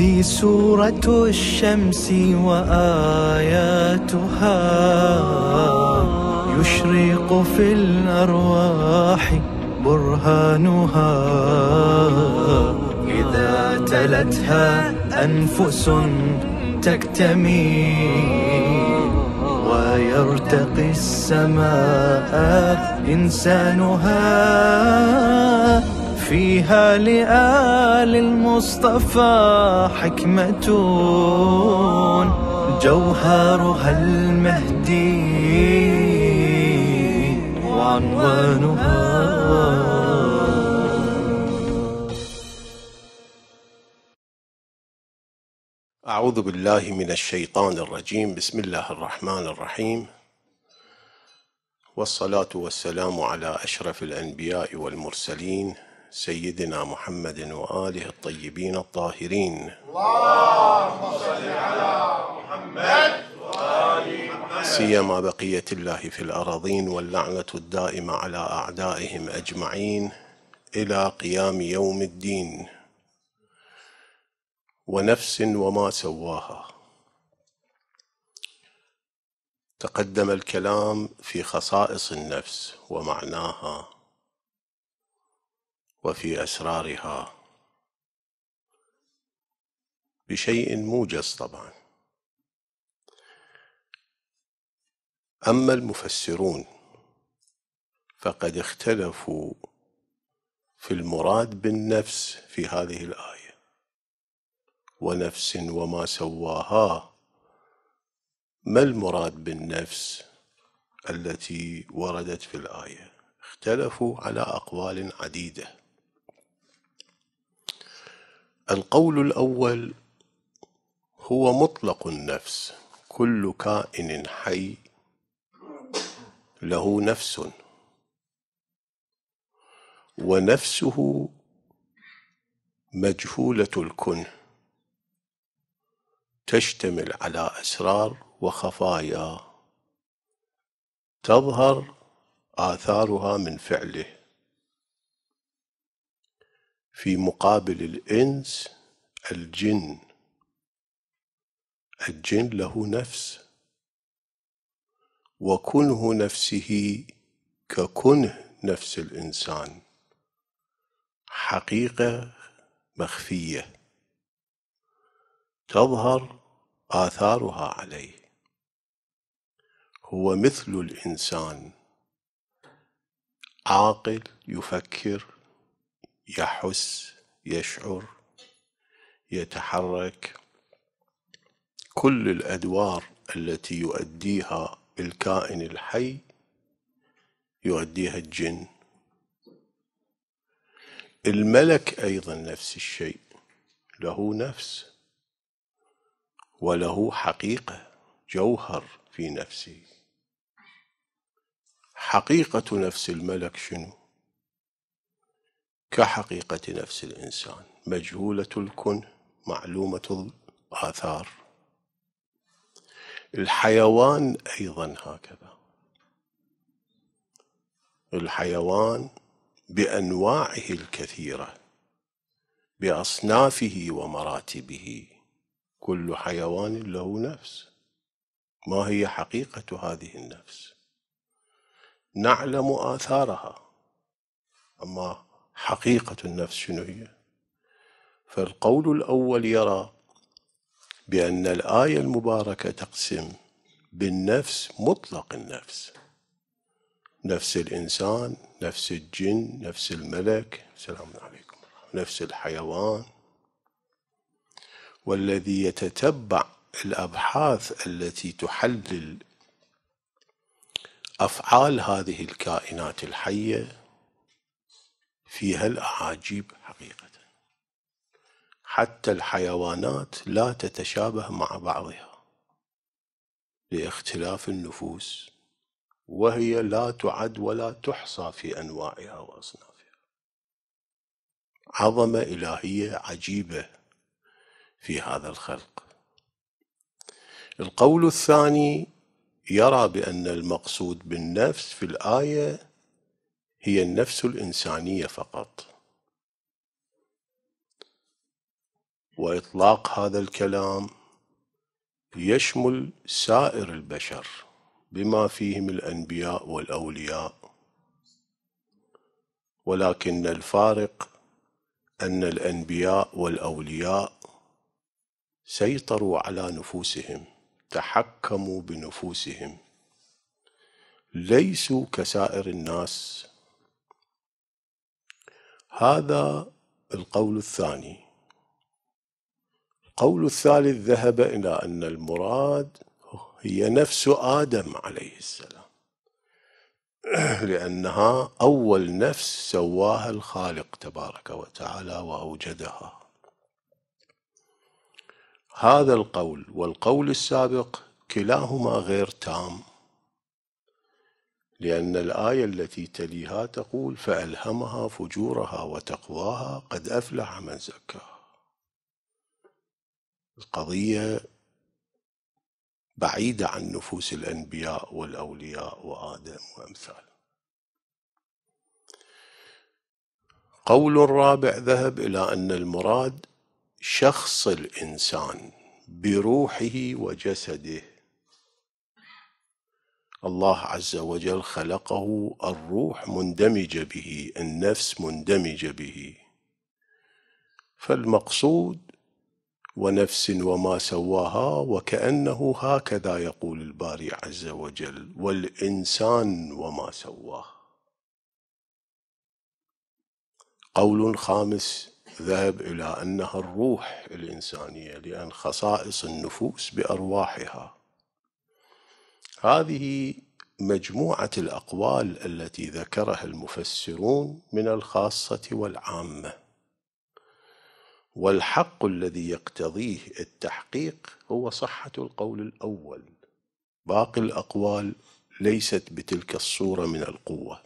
هذه سورة الشمس وآياتها يشرق في الأرواح برهانها إذا تلتها أنفس تكتمي ويرتقي السماء إنسانها فيها لآل المصطفى حكمة جوهرها المهدي وعنوانها أعوذ بالله من الشيطان الرجيم بسم الله الرحمن الرحيم والصلاة والسلام على أشرف الأنبياء والمرسلين سيدنا محمد واله الطيبين الطاهرين اللهم صل على محمد وال محمد سيما بقيه الله في الأراضين واللعنه الدائمه على اعدائهم اجمعين الى قيام يوم الدين ونفس وما سواها تقدم الكلام في خصائص النفس ومعناها وفي أسرارها بشيء موجز طبعا أما المفسرون فقد اختلفوا في المراد بالنفس في هذه الآية ونفس وما سواها ما المراد بالنفس التي وردت في الآية اختلفوا على أقوال عديدة القول الأول هو مطلق النفس كل كائن حي له نفس ونفسه مجهولة الكن تشتمل على أسرار وخفايا تظهر آثارها من فعله في مقابل الإنس الجن الجن له نفس وكنه نفسه ككنه نفس الإنسان حقيقة مخفية تظهر آثارها عليه هو مثل الإنسان عاقل يفكر يحس يشعر يتحرك كل الادوار التي يؤديها الكائن الحي يؤديها الجن الملك ايضا نفس الشيء له نفس وله حقيقه جوهر في نفسه حقيقه نفس الملك شنو كحقيقة نفس الإنسان مجهولة الكن معلومة الآثار الحيوان أيضا هكذا الحيوان بأنواعه الكثيرة بأصنافه ومراتبه كل حيوان له نفس ما هي حقيقة هذه النفس نعلم آثارها أما حقيقة النفس شنو هي فالقول الأول يرى بأن الآية المباركة تقسم بالنفس مطلق النفس نفس الإنسان نفس الجن نفس الملك سلام عليكم نفس الحيوان والذي يتتبع الأبحاث التي تحلل أفعال هذه الكائنات الحية فيها الأعاجيب حقيقة حتى الحيوانات لا تتشابه مع بعضها لاختلاف النفوس وهي لا تعد ولا تحصى في أنواعها وأصنافها عظمة إلهية عجيبة في هذا الخلق القول الثاني يرى بأن المقصود بالنفس في الآية هي النفس الإنسانية فقط وإطلاق هذا الكلام يشمل سائر البشر بما فيهم الأنبياء والأولياء ولكن الفارق أن الأنبياء والأولياء سيطروا على نفوسهم تحكموا بنفوسهم ليسوا كسائر الناس هذا القول الثاني القول الثالث ذهب إلى أن المراد هي نفس آدم عليه السلام لأنها أول نفس سواها الخالق تبارك وتعالى وأوجدها هذا القول والقول السابق كلاهما غير تام لأن الآية التي تليها تقول فألهمها فجورها وتقواها قد أفلح من زكاها القضية بعيدة عن نفوس الأنبياء والأولياء وآدم وأمثال قول رابع ذهب إلى أن المراد شخص الإنسان بروحه وجسده الله عز وجل خلقه الروح مندمجة به النفس مندمجة به فالمقصود ونفس وما سواها وكأنه هكذا يقول الباري عز وجل والإنسان وما سواه قول خامس ذهب إلى أنها الروح الإنسانية لأن خصائص النفوس بأرواحها هذه مجموعة الأقوال التي ذكرها المفسرون من الخاصة والعامة والحق الذي يقتضيه التحقيق هو صحة القول الأول باقي الأقوال ليست بتلك الصورة من القوة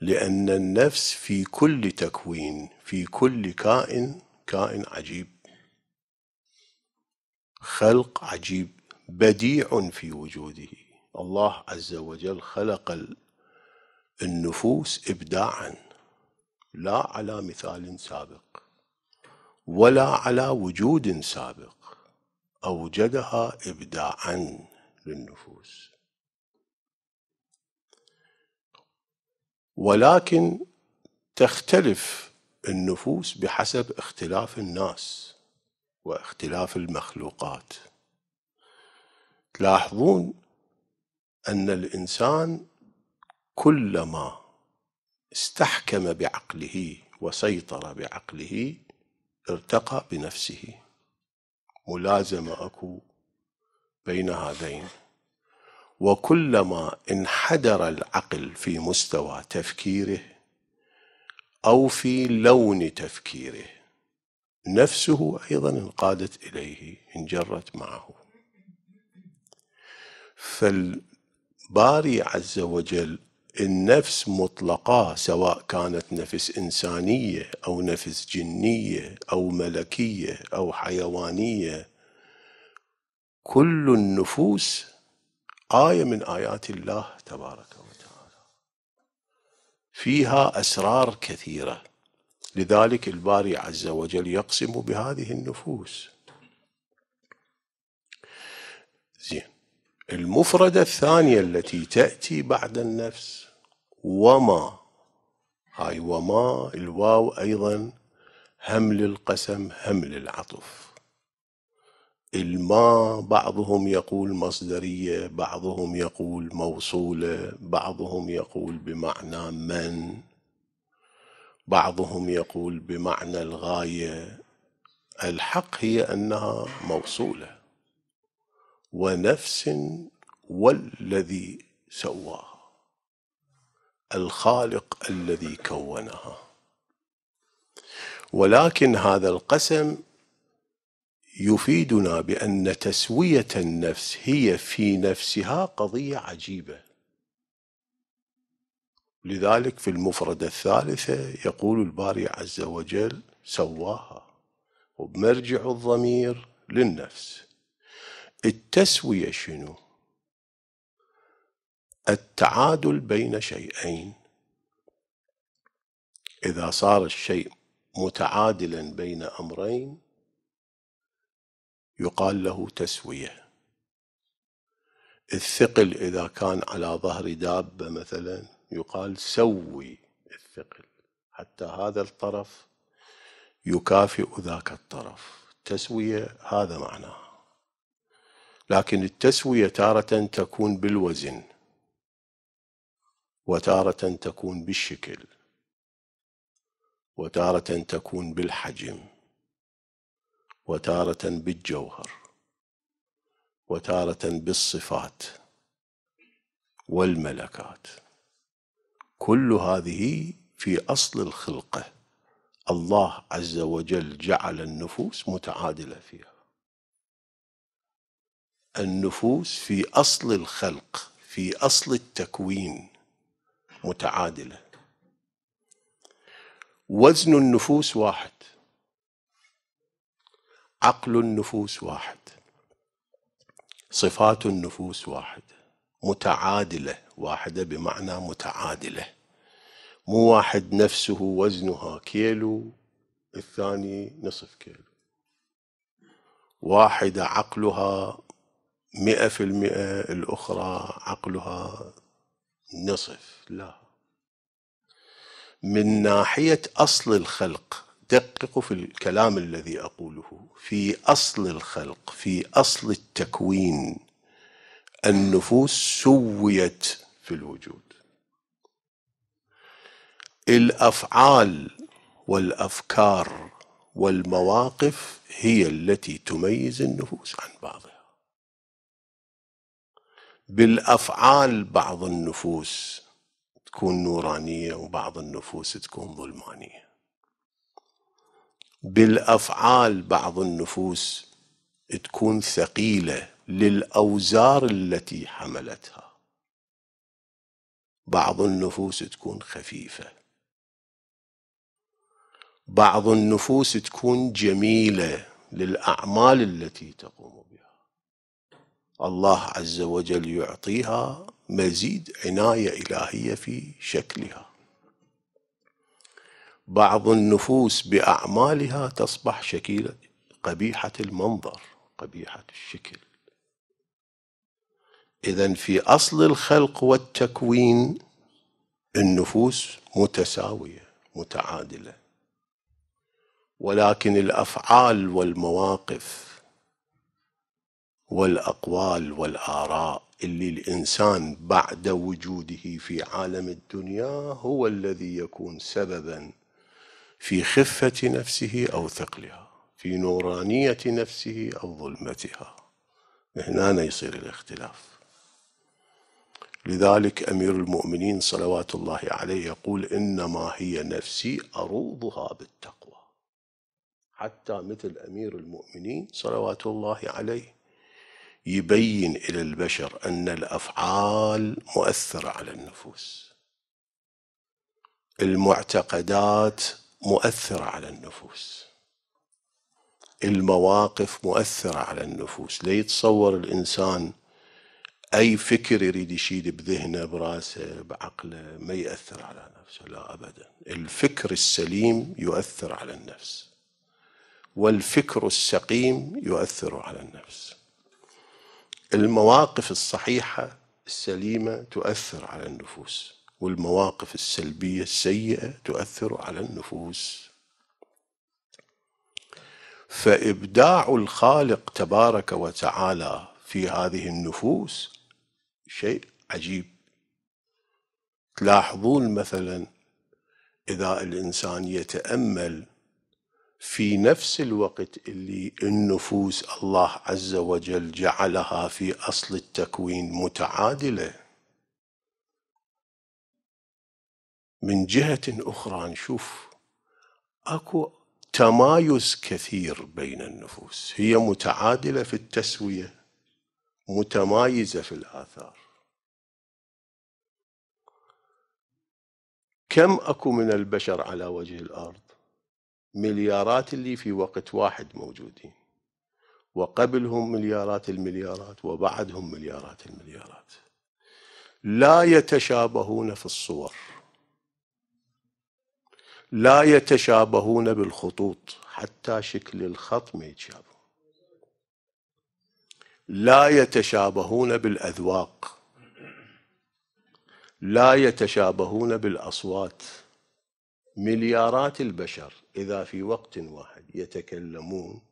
لأن النفس في كل تكوين في كل كائن كائن عجيب خلق عجيب بديع في وجوده الله عز وجل خلق النفوس ابداعا لا على مثال سابق ولا على وجود سابق اوجدها ابداعا للنفوس ولكن تختلف النفوس بحسب اختلاف الناس واختلاف المخلوقات تلاحظون أن الإنسان كلما استحكم بعقله وسيطر بعقله ارتقى بنفسه ملازمة أكو بين هذين وكلما انحدر العقل في مستوى تفكيره أو في لون تفكيره نفسه أيضا انقادت إليه انجرت معه فالباري عز وجل النفس مطلقة سواء كانت نفس إنسانية أو نفس جنية أو ملكية أو حيوانية كل النفوس آية من آيات الله تبارك وتعالى فيها أسرار كثيرة لذلك الباري عز وجل يقسم بهذه النفوس زين المفردة الثانية التي تأتي بعد النفس وما هاي وما الواو أيضا هم للقسم هم للعطف الما بعضهم يقول مصدرية بعضهم يقول موصولة بعضهم يقول بمعنى من بعضهم يقول بمعنى الغاية الحق هي أنها موصولة ونفس والذي سواها الخالق الذي كونها ولكن هذا القسم يفيدنا بان تسويه النفس هي في نفسها قضيه عجيبه لذلك في المفردة الثالثة يقول الباري عز وجل سواها وبمرجع الضمير للنفس التسوية شنو التعادل بين شيئين إذا صار الشيء متعادلا بين أمرين يقال له تسوية الثقل إذا كان على ظهر دابة مثلا يقال سوي الثقل حتى هذا الطرف يكافئ ذاك الطرف تسوية هذا معناها لكن التسوية تارة تكون بالوزن وتارة تكون بالشكل وتارة تكون بالحجم وتارة بالجوهر وتارة بالصفات والملكات كل هذه في أصل الخلقة الله عز وجل جعل النفوس متعادلة فيها النفوس في اصل الخلق في اصل التكوين متعادله وزن النفوس واحد عقل النفوس واحد صفات النفوس واحده متعادله واحده بمعنى متعادله مو واحد نفسه وزنها كيلو الثاني نصف كيلو واحده عقلها مئة في المئة الأخرى عقلها نصف لا من ناحية أصل الخلق دققوا في الكلام الذي أقوله في أصل الخلق في أصل التكوين النفوس سويت في الوجود الأفعال والأفكار والمواقف هي التي تميز النفوس عن بعضها بالافعال بعض النفوس تكون نورانيه وبعض النفوس تكون ظلمانيه بالافعال بعض النفوس تكون ثقيله للاوزار التي حملتها بعض النفوس تكون خفيفه بعض النفوس تكون جميله للاعمال التي تقوم الله عز وجل يعطيها مزيد عناية إلهية في شكلها بعض النفوس بأعمالها تصبح شكيلة قبيحة المنظر قبيحة الشكل إذا في أصل الخلق والتكوين النفوس متساوية متعادلة ولكن الأفعال والمواقف والاقوال والاراء اللي الانسان بعد وجوده في عالم الدنيا هو الذي يكون سببا في خفه نفسه او ثقلها في نورانيه نفسه او ظلمتها هنا يصير الاختلاف لذلك امير المؤمنين صلوات الله عليه يقول انما هي نفسي اروضها بالتقوى حتى مثل امير المؤمنين صلوات الله عليه يبين الى البشر ان الافعال مؤثره على النفوس المعتقدات مؤثره على النفوس المواقف مؤثره على النفوس لا يتصور الانسان اي فكر يريد يشيل بذهنه براسه بعقله ما ياثر على نفسه لا ابدا الفكر السليم يؤثر على النفس والفكر السقيم يؤثر على النفس المواقف الصحيحة السليمة تؤثر على النفوس والمواقف السلبية السيئة تؤثر على النفوس فإبداع الخالق تبارك وتعالى في هذه النفوس شيء عجيب تلاحظون مثلا إذا الإنسان يتأمل في نفس الوقت اللي النفوس الله عز وجل جعلها في اصل التكوين متعادله من جهه اخرى نشوف اكو تمايز كثير بين النفوس هي متعادله في التسويه متمايزه في الاثار كم اكو من البشر على وجه الارض مليارات اللي في وقت واحد موجودين وقبلهم مليارات المليارات وبعدهم مليارات المليارات لا يتشابهون في الصور لا يتشابهون بالخطوط حتى شكل الخط ما يتشابه لا يتشابهون بالأذواق لا يتشابهون بالأصوات مليارات البشر إذا في وقت واحد يتكلمون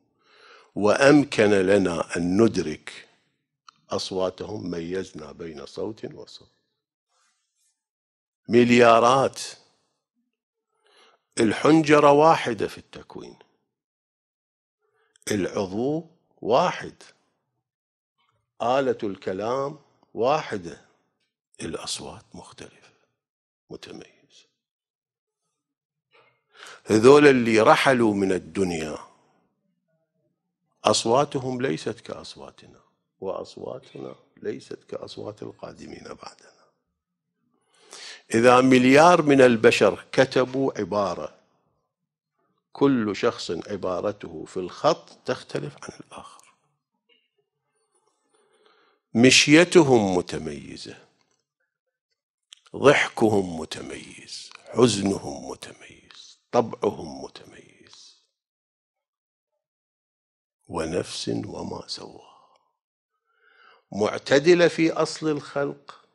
وأمكن لنا أن ندرك أصواتهم ميزنا بين صوت وصوت مليارات الحنجرة واحدة في التكوين العضو واحد آلة الكلام واحدة الأصوات مختلفة متميزة هذول اللي رحلوا من الدنيا أصواتهم ليست كأصواتنا وأصواتنا ليست كأصوات القادمين بعدنا إذا مليار من البشر كتبوا عبارة كل شخص عبارته في الخط تختلف عن الآخر مشيتهم متميزة ضحكهم متميز حزنهم متميز طبعهم متميز ونفس وما سوى معتدله في اصل الخلق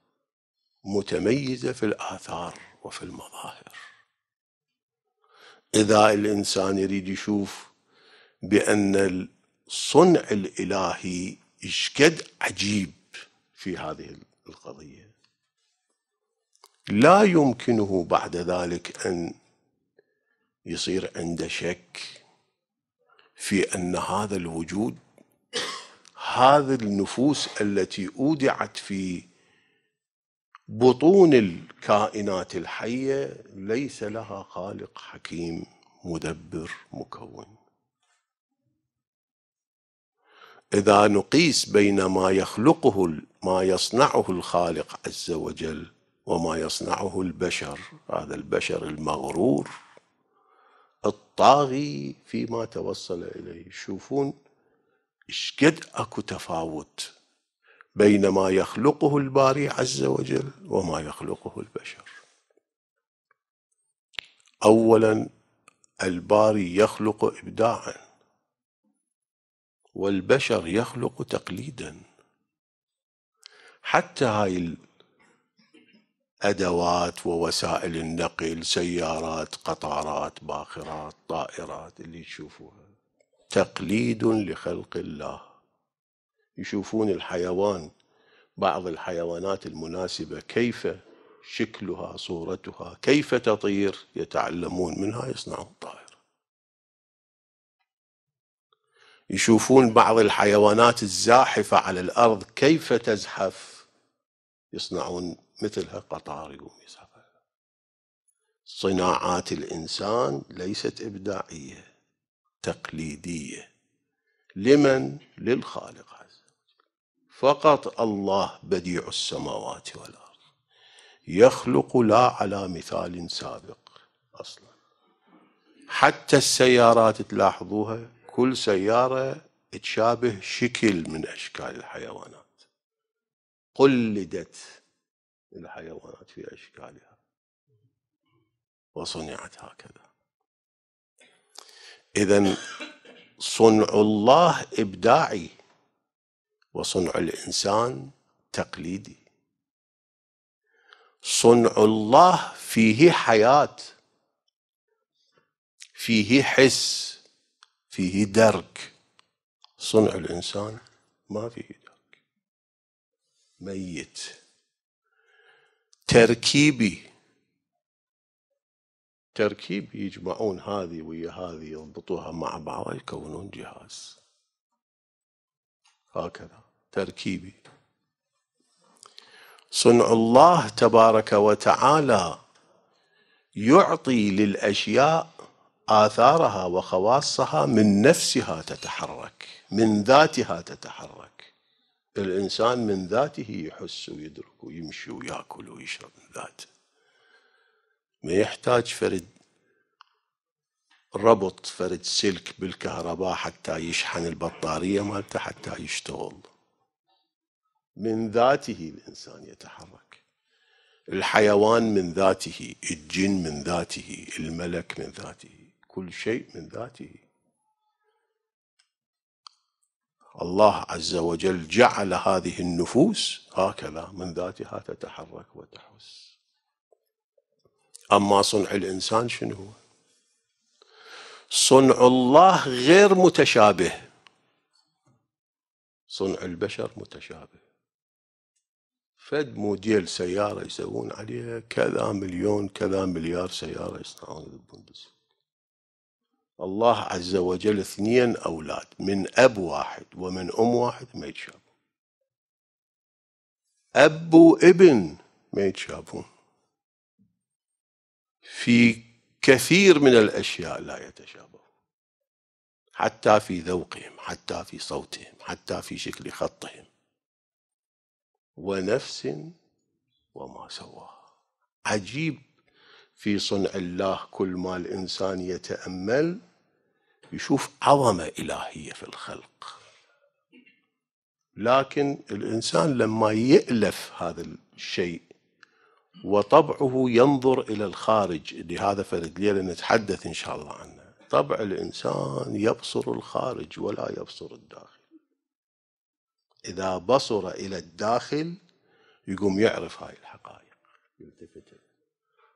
متميزه في الاثار وفي المظاهر اذا الانسان يريد يشوف بان الصنع الالهي اشكد عجيب في هذه القضيه لا يمكنه بعد ذلك ان يصير عنده شك في ان هذا الوجود هذه النفوس التي اودعت في بطون الكائنات الحيه ليس لها خالق حكيم مدبر مكون اذا نقيس بين ما يخلقه ما يصنعه الخالق عز وجل وما يصنعه البشر هذا البشر المغرور الطاغي فيما توصل إليه شوفون قد اكو تفاوت بين ما يخلقه الباري عز وجل وما يخلقه البشر اولا الباري يخلق ابداعا والبشر يخلق تقليدا حتى هاي ادوات ووسائل النقل سيارات قطارات باخرات طائرات اللي تشوفوها تقليد لخلق الله يشوفون الحيوان بعض الحيوانات المناسبه كيف شكلها صورتها كيف تطير يتعلمون منها يصنعون طائر يشوفون بعض الحيوانات الزاحفة على الأرض كيف تزحف يصنعون مثلها قطار يقوم يسافر صناعات الإنسان ليست إبداعية تقليدية لمن؟ للخالق عز وجل فقط الله بديع السماوات والأرض يخلق لا على مثال سابق أصلا حتى السيارات تلاحظوها كل سيارة تشابه شكل من أشكال الحيوانات قلدت الحيوانات في أشكالها وصنعت هكذا إذا صنع الله إبداعي وصنع الإنسان تقليدي صنع الله فيه حياة فيه حس فيه درك صنع الإنسان ما فيه درك ميت تركيبي تركيبي يجمعون هذه ويا هذه يضبطوها مع بعض يكونون جهاز هكذا تركيبي صنع الله تبارك وتعالى يعطي للاشياء آثارها وخواصها من نفسها تتحرك من ذاتها تتحرك الإنسان من ذاته يحس ويدرك ويمشي ويأكل ويشرب من ذاته ما يحتاج فرد ربط فرد سلك بالكهرباء حتى يشحن البطارية مالته حتى يشتغل من ذاته الإنسان يتحرك الحيوان من ذاته الجن من ذاته الملك من ذاته كل شيء من ذاته الله عز وجل جعل هذه النفوس هكذا من ذاتها تتحرك وتحس أما صنع الإنسان شنو هو صنع الله غير متشابه صنع البشر متشابه فد موديل سيارة يسوون عليها كذا مليون كذا مليار سيارة يصنعون البندس الله عز وجل اثنين أولاد من أب واحد ومن أم واحد ما يتشابهون أب وابن ما يتشابهون في كثير من الأشياء لا يتشابهون حتى في ذوقهم حتى في صوتهم حتى في شكل خطهم ونفس وما سواها عجيب في صنع الله كل ما الإنسان يتأمل يشوف عظمة إلهية في الخلق لكن الإنسان لما يألف هذا الشيء وطبعه ينظر إلى الخارج لهذا فرد ليلة نتحدث إن شاء الله عنه طبع الإنسان يبصر الخارج ولا يبصر الداخل إذا بصر إلى الداخل يقوم يعرف هاي الحقائق يلتفت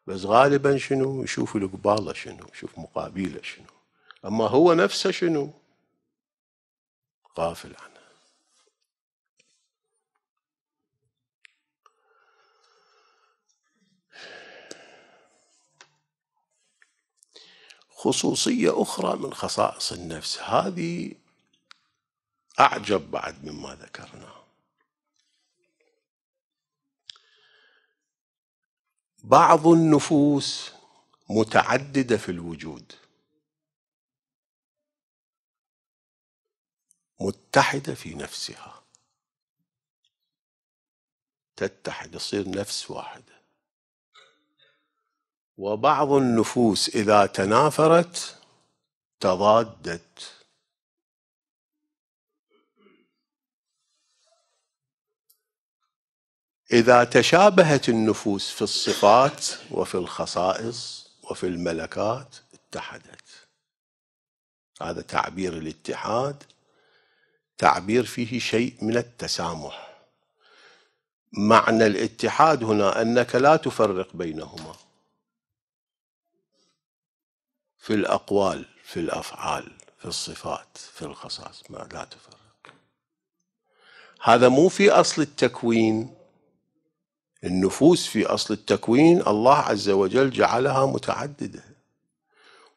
بس غالبا شنو يشوف القبالة شنو يشوف مقابله شنو اما هو نفسه شنو غافل عنها خصوصية أخرى من خصائص النفس هذه أعجب بعد مما ذكرناه بعض النفوس متعدده في الوجود متحده في نفسها تتحد تصير نفس واحده وبعض النفوس اذا تنافرت تضادت اذا تشابهت النفوس في الصفات وفي الخصائص وفي الملكات اتحدت هذا تعبير الاتحاد تعبير فيه شيء من التسامح معنى الاتحاد هنا انك لا تفرق بينهما في الاقوال في الافعال في الصفات في الخصائص ما لا تفرق هذا مو في اصل التكوين النفوس في أصل التكوين الله عز وجل جعلها متعددة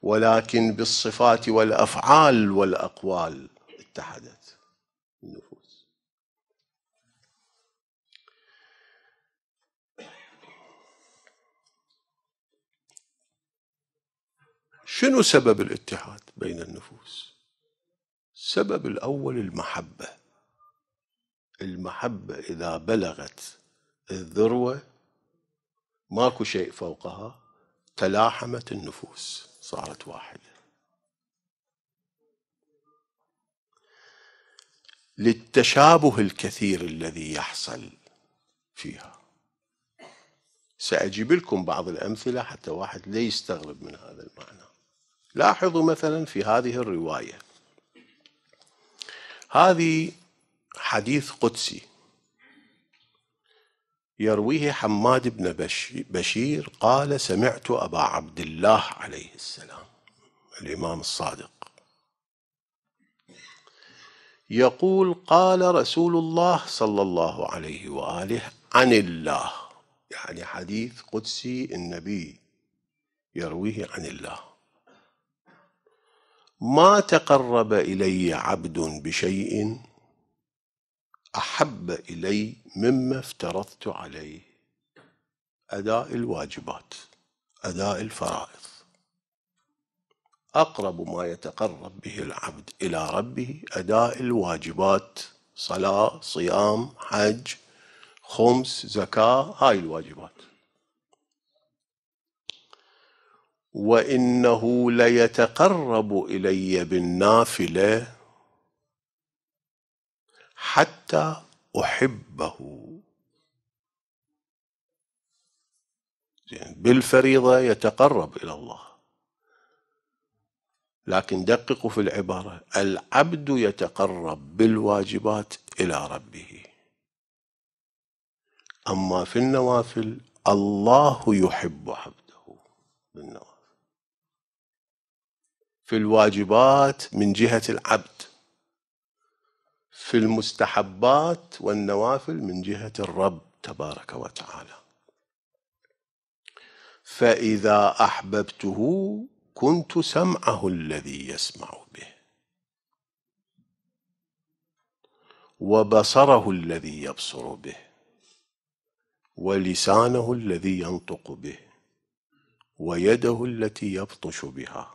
ولكن بالصفات والأفعال والأقوال اتحدت النفوس شنو سبب الاتحاد بين النفوس السبب الأول المحبة المحبة إذا بلغت الذروة ماكو شيء فوقها تلاحمت النفوس صارت واحدة للتشابه الكثير الذي يحصل فيها سأجيب لكم بعض الأمثلة حتى واحد لا يستغرب من هذا المعنى لاحظوا مثلا في هذه الرواية هذه حديث قدسي يرويه حماد بن بشير قال سمعت أبا عبد الله عليه السلام الإمام الصادق يقول قال رسول الله صلى الله عليه وآله عن الله يعني حديث قدسي النبي يرويه عن الله ما تقرب إلي عبد بشيء أحب إلي مما افترضت عليه أداء الواجبات أداء الفرائض أقرب ما يتقرب به العبد إلى ربه أداء الواجبات صلاة صيام حج خمس زكاة هاي الواجبات وإنه ليتقرب إلي بالنافلة حتى احبه يعني بالفريضه يتقرب الى الله لكن دققوا في العباره العبد يتقرب بالواجبات الى ربه اما في النوافل الله يحب عبده بالنوافل في الواجبات من جهه العبد في المستحبات والنوافل من جهة الرب تبارك وتعالى فإذا أحببته كنت سمعه الذي يسمع به وبصره الذي يبصر به ولسانه الذي ينطق به ويده التي يبطش بها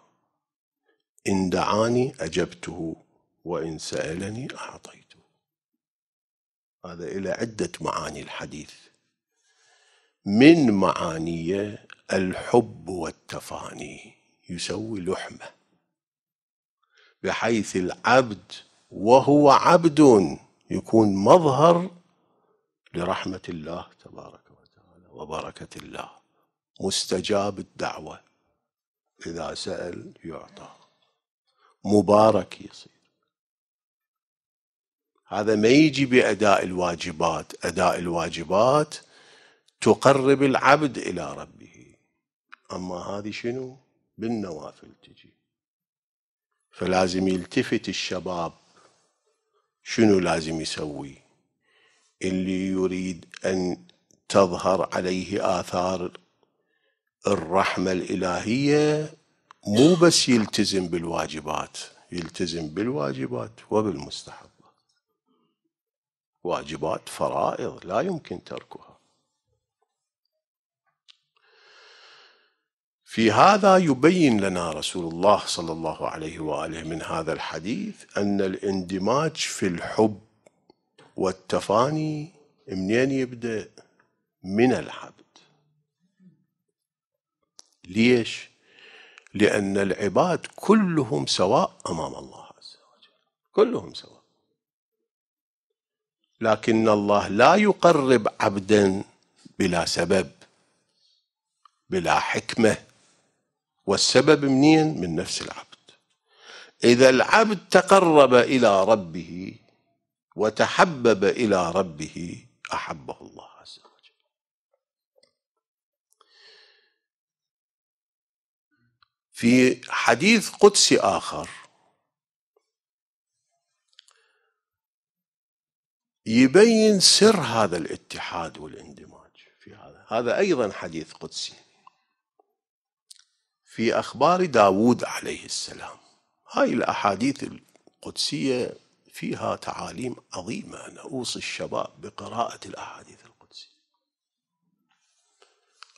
إن دعاني أجبته وإن سألني أعطيته هذا إلى عدة معاني الحديث من معانيه الحب والتفاني يسوي لحمة بحيث العبد وهو عبد يكون مظهر لرحمة الله تبارك وتعالى وبركة الله مستجاب الدعوة إذا سأل يعطى مبارك يصير هذا ما يجي بأداء الواجبات أداء الواجبات تقرب العبد إلى ربه أما هذه شنو بالنوافل تجي فلازم يلتفت الشباب شنو لازم يسوي اللي يريد أن تظهر عليه آثار الرحمة الإلهية مو بس يلتزم بالواجبات يلتزم بالواجبات وبالمستحب واجبات فرائض لا يمكن تركها في هذا يبين لنا رسول الله صلى الله عليه واله من هذا الحديث ان الاندماج في الحب والتفاني منين يبدا؟ من العبد. ليش؟ لأن العباد كلهم سواء أمام الله عز وجل كلهم سواء لكن الله لا يقرب عبدا بلا سبب بلا حكمه والسبب منين؟ من نفس العبد اذا العبد تقرب الى ربه وتحبب الى ربه احبه الله عز وجل في حديث قدسي اخر يبين سر هذا الاتحاد والاندماج في هذا هذا أيضا حديث قدسي في أخبار داوود عليه السلام هاي الأحاديث القدسية فيها تعاليم عظيمة أنا أوصي الشباب بقراءة الأحاديث القدسية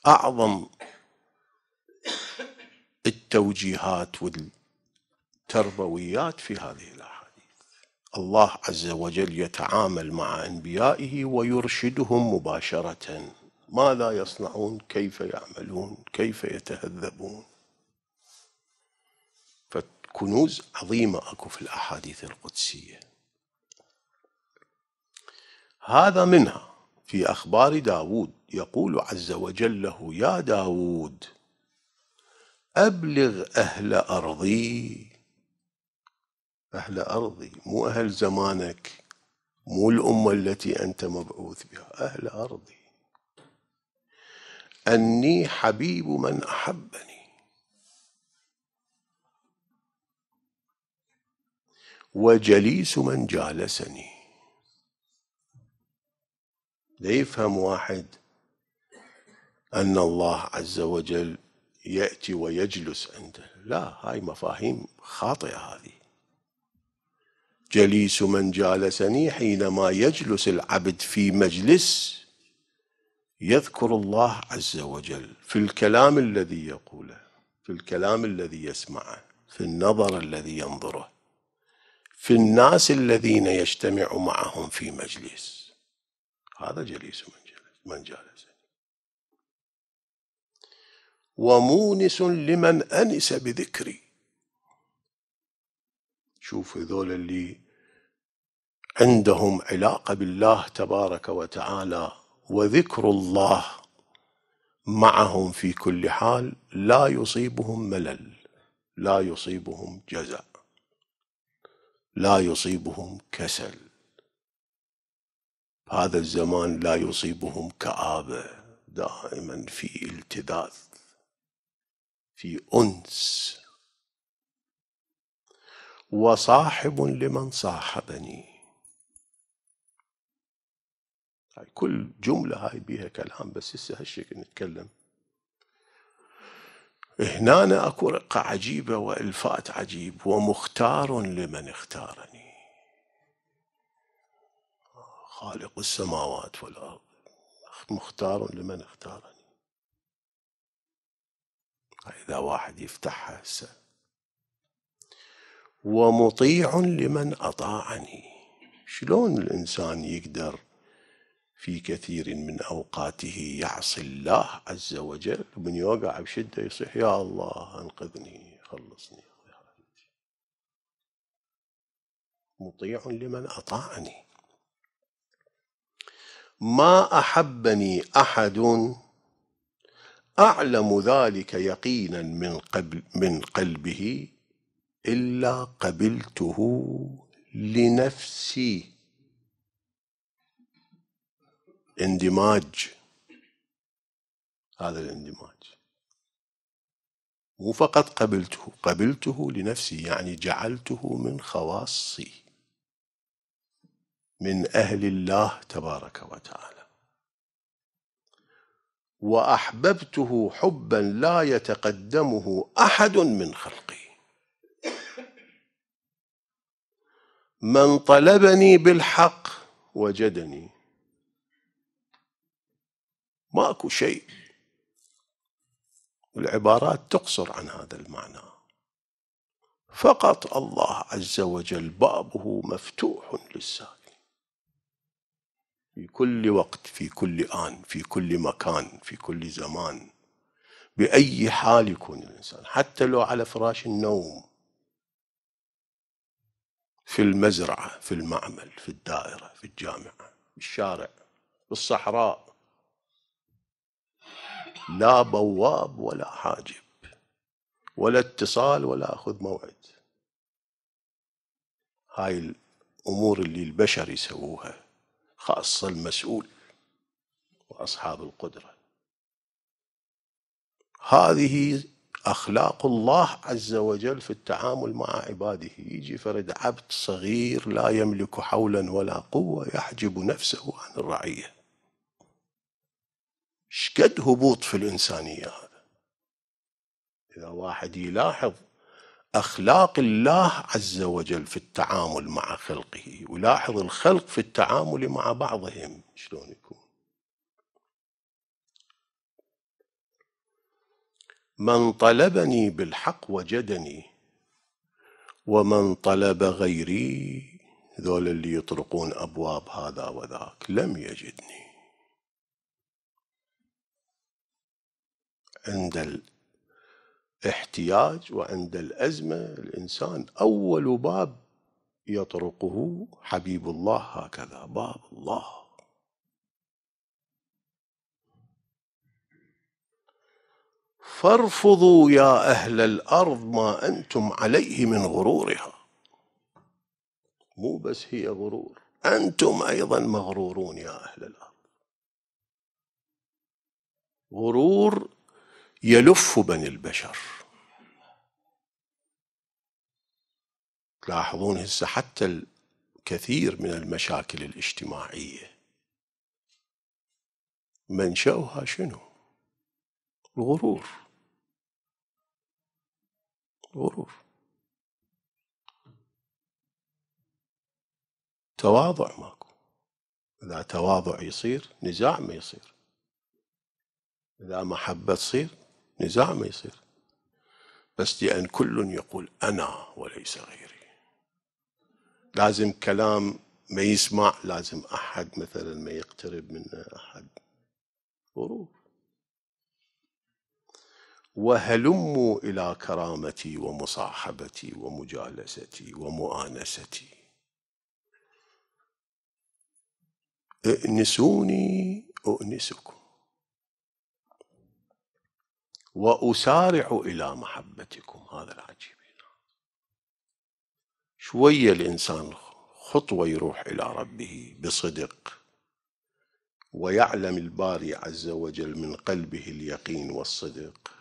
أعظم التوجيهات والتربويات في هذه الأحاديث الله عز وجل يتعامل مع انبيائه ويرشدهم مباشره ماذا يصنعون كيف يعملون كيف يتهذبون فكنوز عظيمه اكو في الاحاديث القدسيه هذا منها في اخبار داوود يقول عز وجل له يا داوود أبلغ أهل أرضي أهل أرضي مو أهل زمانك مو الأمة التي أنت مبعوث بها أهل أرضي أني حبيب من أحبني وجليس من جالسني لا يفهم واحد أن الله عز وجل يأتي ويجلس عنده لا هاي مفاهيم خاطئة هذه جليس من جالسني حينما يجلس العبد في مجلس يذكر الله عز وجل في الكلام الذي يقوله في الكلام الذي يسمعه في النظر الذي ينظره في الناس الذين يجتمع معهم في مجلس هذا جليس من جالس من جالس ومونس لمن أنس بذكري شوف هذول اللي عندهم علاقه بالله تبارك وتعالى وذكر الله معهم في كل حال لا يصيبهم ملل لا يصيبهم جزع لا يصيبهم كسل هذا الزمان لا يصيبهم كآبة دائما في التذاذ في أنس وصاحب لمن صاحبني هاي كل جملة هاي بيها كلام بس هسه هالشكل نتكلم هنا اكو رقة عجيبة والفات عجيب ومختار لمن اختارني خالق السماوات والارض مختار لمن اختارني إذا واحد يفتحها هسه ومطيع لمن أطاعني شلون الإنسان يقدر في كثير من أوقاته يعصي الله عز وجل ومن يوقع بشدة يصيح يا الله أنقذني خلصني مطيع لمن أطاعني ما أحبني أحد أعلم ذلك يقينا من قبل من قلبه الا قبلته لنفسي اندماج هذا الاندماج مو فقط قبلته قبلته لنفسي يعني جعلته من خواصي من اهل الله تبارك وتعالى واحببته حبا لا يتقدمه احد من خلقي من طلبني بالحق وجدني ماكو شيء العبارات تقصر عن هذا المعنى فقط الله عز وجل بابه مفتوح للسائل في كل وقت في كل آن في كل مكان في كل زمان بأي حال يكون الإنسان حتى لو على فراش النوم في المزرعة في المعمل في الدائرة في الجامعة في الشارع في الصحراء لا بواب ولا حاجب ولا اتصال ولا أخذ موعد هاي الأمور اللي البشر يسووها خاصة المسؤول وأصحاب القدرة هذه أخلاق الله عز وجل في التعامل مع عباده يجي فرد عبد صغير لا يملك حولا ولا قوة يحجب نفسه عن الرعية شقد هبوط في الإنسانية هذا إذا واحد يلاحظ أخلاق الله عز وجل في التعامل مع خلقه ولاحظ الخلق في التعامل مع بعضهم شلون يكون من طلبني بالحق وجدني ومن طلب غيري ذول اللي يطرقون أبواب هذا وذاك لم يجدني عند الاحتياج وعند الأزمة الإنسان أول باب يطرقه حبيب الله هكذا باب الله فارفضوا يا أهل الأرض ما أنتم عليه من غرورها مو بس هي غرور أنتم أيضا مغرورون يا أهل الأرض غرور يلف بني البشر تلاحظون هسه حتى الكثير من المشاكل الاجتماعية منشأها شنو؟ الغرور ظروف تواضع ماكو إذا تواضع يصير نزاع ما يصير إذا محبة تصير نزاع ما يصير بس لأن كل يقول أنا وليس غيري لازم كلام ما يسمع لازم أحد مثلا ما يقترب منه أحد ظروف وهلموا الى كرامتي ومصاحبتي ومجالستي ومؤانستي ائنسوني أؤنسكم وأسارع إلى محبتكم هذا العجيب هنا شوية الإنسان خطوة يروح إلى ربه بصدق ويعلم الباري عز وجل من قلبه اليقين والصدق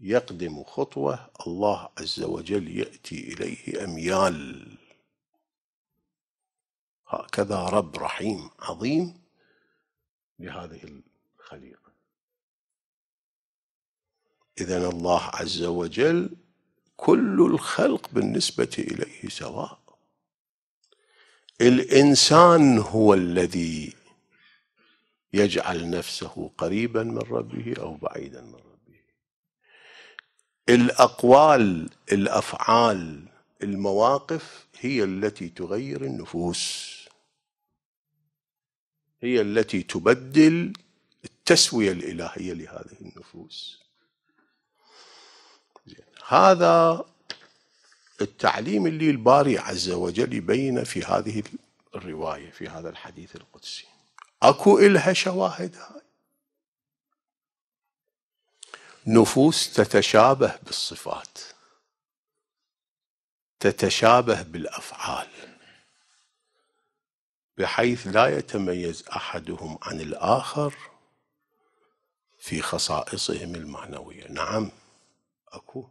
يقدم خطوة الله عز وجل يأتي إليه أميال هكذا رب رحيم عظيم لهذه الخليقة إذا الله عز وجل كل الخلق بالنسبة إليه سواء الإنسان هو الذي يجعل نفسه قريبا من ربه أو بعيدا من ربه الاقوال الافعال المواقف هي التي تغير النفوس هي التي تبدل التسويه الالهيه لهذه النفوس هذا التعليم اللي الباري عز وجل يبين في هذه الروايه في هذا الحديث القدسي اكو الها شواهد نفوس تتشابه بالصفات تتشابه بالافعال بحيث لا يتميز احدهم عن الاخر في خصائصهم المعنويه نعم اكو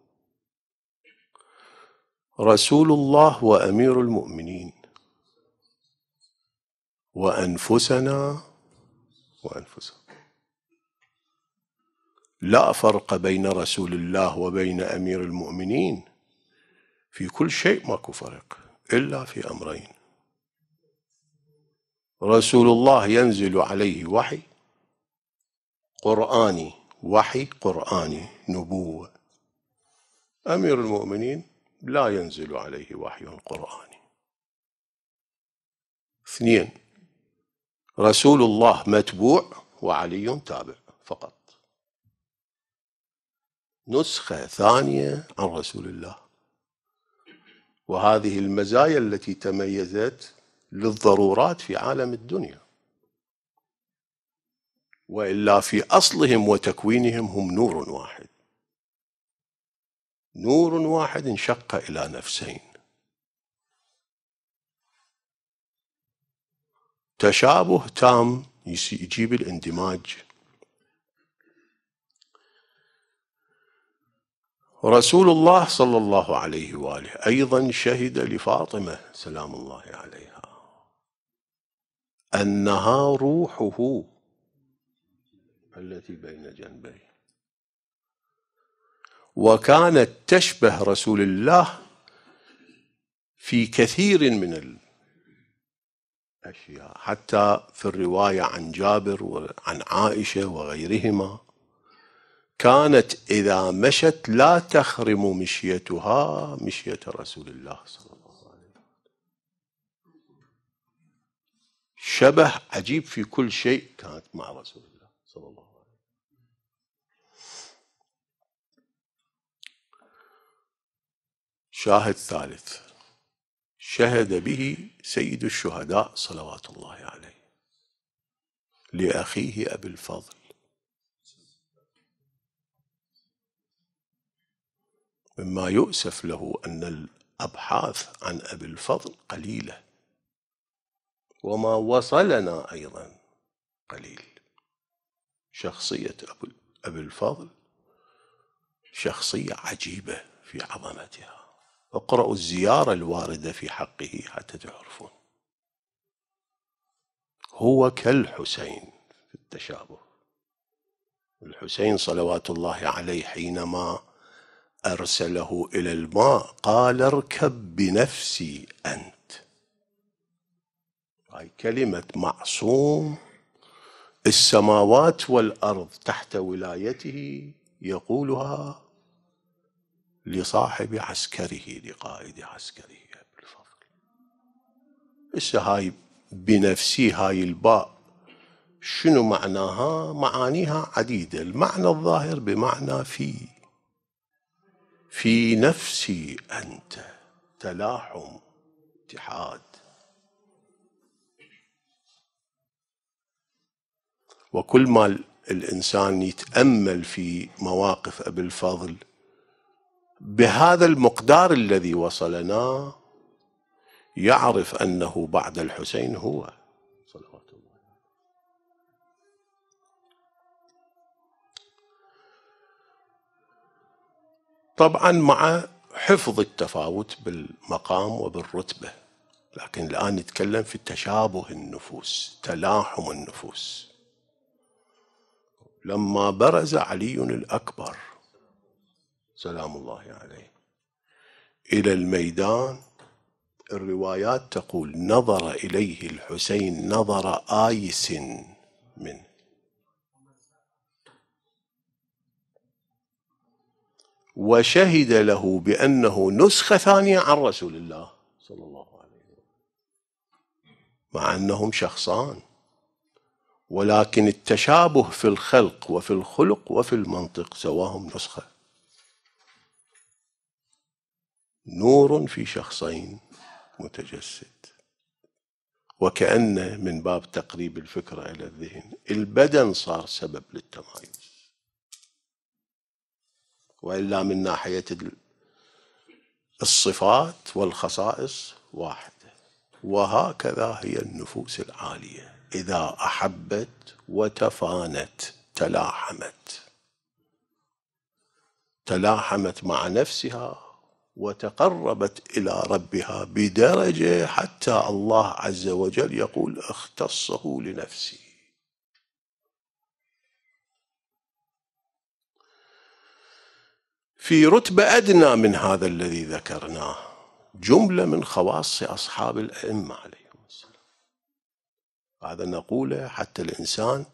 رسول الله وامير المؤمنين وانفسنا وانفسنا لا فرق بين رسول الله وبين امير المؤمنين في كل شيء ماكو فرق الا في امرين رسول الله ينزل عليه وحي قراني وحي قراني نبوه امير المؤمنين لا ينزل عليه وحي قراني اثنين رسول الله متبوع وعلي تابع فقط نسخة ثانية عن رسول الله وهذه المزايا التي تميزت للضرورات في عالم الدنيا والا في اصلهم وتكوينهم هم نور واحد نور واحد انشق الى نفسين تشابه تام يجيب الاندماج رسول الله صلى الله عليه واله ايضا شهد لفاطمه سلام الله عليها انها روحه التي بين جنبيه وكانت تشبه رسول الله في كثير من الاشياء حتى في الروايه عن جابر وعن عائشه وغيرهما كانت إذا مشت لا تخرم مشيتها مشية رسول الله صلى الله عليه وسلم شبه عجيب في كل شيء كانت مع رسول الله صلى الله عليه وسلم شاهد ثالث شهد به سيد الشهداء صلوات الله عليه لأخيه أبي الفضل مما يؤسف له أن الأبحاث عن أبي الفضل قليلة وما وصلنا أيضا قليل شخصية أبي الفضل شخصية عجيبة في عظمتها اقرأوا الزيارة الواردة في حقه حتى تعرفون هو كالحسين في التشابه الحسين صلوات الله عليه حينما أرسله إلى الماء قال اركب بنفسي أنت هاي كلمة معصوم السماوات والأرض تحت ولايته يقولها لصاحب عسكره لقائد عسكره بالفضل هسه هاي بنفسي هاي الباء شنو معناها معانيها عديدة المعنى الظاهر بمعنى فيه في نفسي أنت تلاحم اتحاد وكل ما الإنسان يتأمل في مواقف أبي الفضل بهذا المقدار الذي وصلنا يعرف أنه بعد الحسين هو طبعا مع حفظ التفاوت بالمقام وبالرتبه لكن الان نتكلم في تشابه النفوس تلاحم النفوس لما برز علي الاكبر سلام الله عليه الى الميدان الروايات تقول نظر اليه الحسين نظر ايس منه وشهد له بأنه نسخة ثانية عن رسول الله صلى الله عليه وسلم مع أنهم شخصان ولكن التشابه في الخلق وفي الخلق وفي المنطق سواهم نسخة نور في شخصين متجسد وكأن من باب تقريب الفكرة إلى الذهن البدن صار سبب للتمايز والا من ناحيه الصفات والخصائص واحده وهكذا هي النفوس العاليه اذا احبت وتفانت تلاحمت تلاحمت مع نفسها وتقربت الى ربها بدرجه حتى الله عز وجل يقول اختصه لنفسي في رتبة أدنى من هذا الذي ذكرناه جملة من خواص أصحاب الأئمة عليهم السلام هذا نقوله حتى الإنسان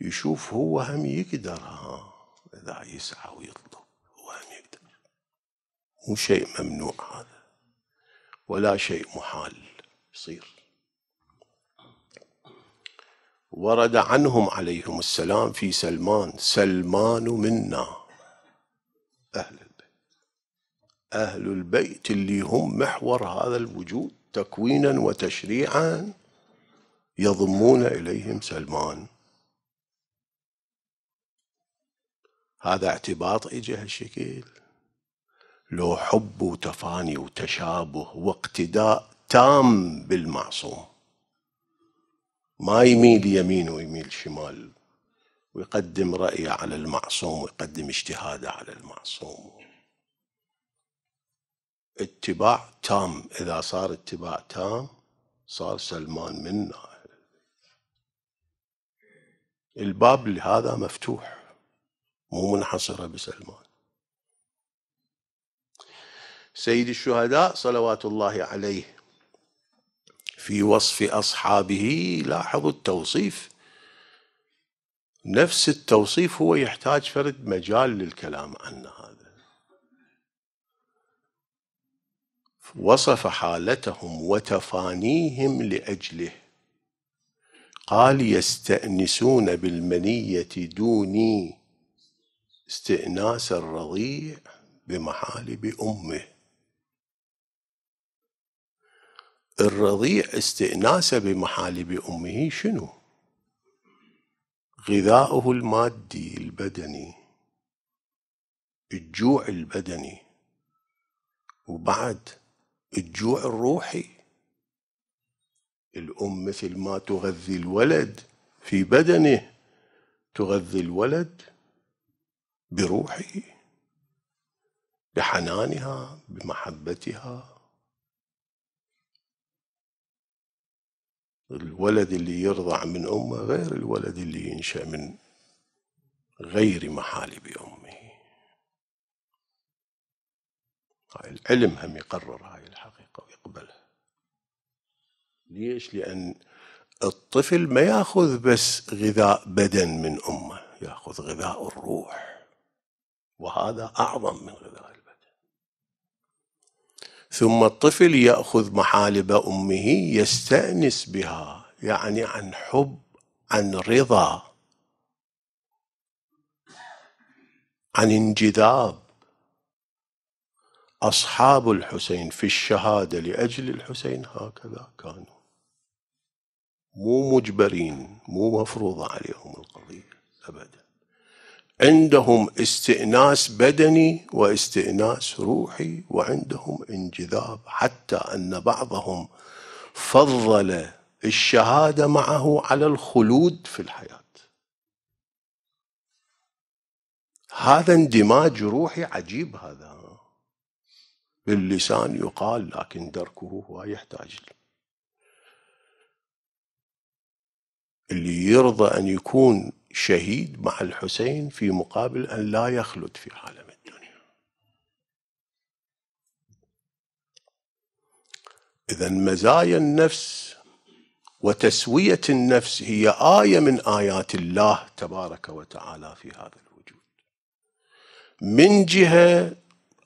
يشوف هو هم يقدر ها إذا يسعى ويطلب هو هم يقدر مو شيء ممنوع هذا ولا شيء محال يصير ورد عنهم عليهم السلام في سلمان سلمان منا أهل البيت أهل البيت اللي هم محور هذا الوجود تكوينا وتشريعا يضمون إليهم سلمان هذا اعتباط إجا هالشكل لو حب وتفاني وتشابه واقتداء تام بالمعصوم ما يميل يمين ويميل شمال ويقدم رأيه على المعصوم ويقدم اجتهاده على المعصوم اتباع تام إذا صار اتباع تام صار سلمان منا الباب لهذا مفتوح مو منحصرة بسلمان سيد الشهداء صلوات الله عليه في وصف أصحابه لاحظوا التوصيف نفس التوصيف هو يحتاج فرد مجال للكلام عنه هذا وصف حالتهم وتفانيهم لأجله قال يستأنسون بالمنية دوني استئناس الرضيع بمحالب أمه الرضيع استئناسه بمحالب أمه شنو؟ غذاؤه المادي البدني الجوع البدني وبعد الجوع الروحي الأم مثل ما تغذي الولد في بدنه تغذي الولد بروحه بحنانها بمحبتها الولد اللي يرضع من أمه غير الولد اللي ينشأ من غير محالب أمه هاي العلم هم يقرر هاي الحقيقة ويقبلها ليش؟ لأن الطفل ما ياخذ بس غذاء بدن من امه ياخذ غذاء الروح وهذا اعظم من غذاء البدن ثم الطفل ياخذ محالب امه يستانس بها يعني عن حب عن رضا عن انجذاب اصحاب الحسين في الشهاده لاجل الحسين هكذا كانوا مو مجبرين مو مفروضه عليهم القضيه ابدا عندهم استئناس بدني واستئناس روحي وعندهم انجذاب حتى ان بعضهم فضل الشهاده معه على الخلود في الحياه هذا اندماج روحي عجيب هذا باللسان يقال لكن دركه هو يحتاج اللي يرضى أن يكون شهيد مع الحسين في مقابل أن لا يخلد في عالم الدنيا إذا مزايا النفس وتسوية النفس هي آية من آيات الله تبارك وتعالى في هذا الوجود من جهة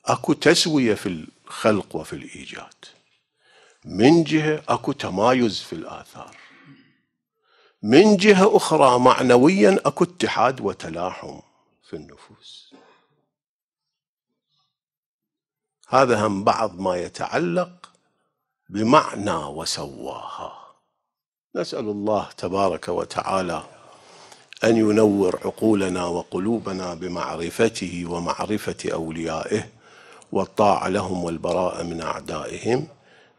أكو تسوية في الخلق وفي الإيجاد من جهة أكو تمايز في الآثار من جهة أخرى معنويا أكو اتحاد وتلاحم في النفوس هذا هم بعض ما يتعلق بمعنى وسواها نسأل الله تبارك وتعالى أن ينور عقولنا وقلوبنا بمعرفته ومعرفة أوليائه والطاعة لهم والبراء من أعدائهم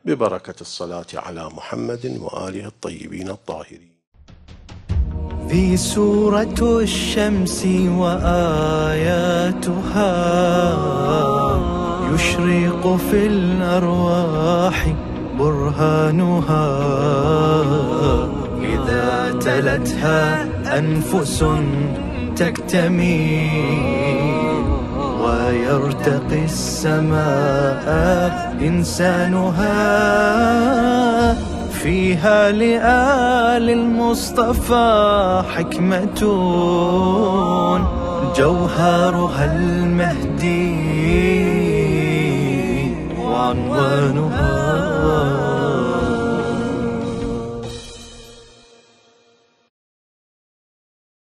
ببركة الصلاة على محمد وآله الطيبين الطاهرين هذه سورة الشمس وآياتها يشرق في الأرواح برهانها إذا تلتها أنفس تكتمي ويرتقي السماء إنسانها فيها لآل المصطفى حكمة جوهرها المهدي وعنوانها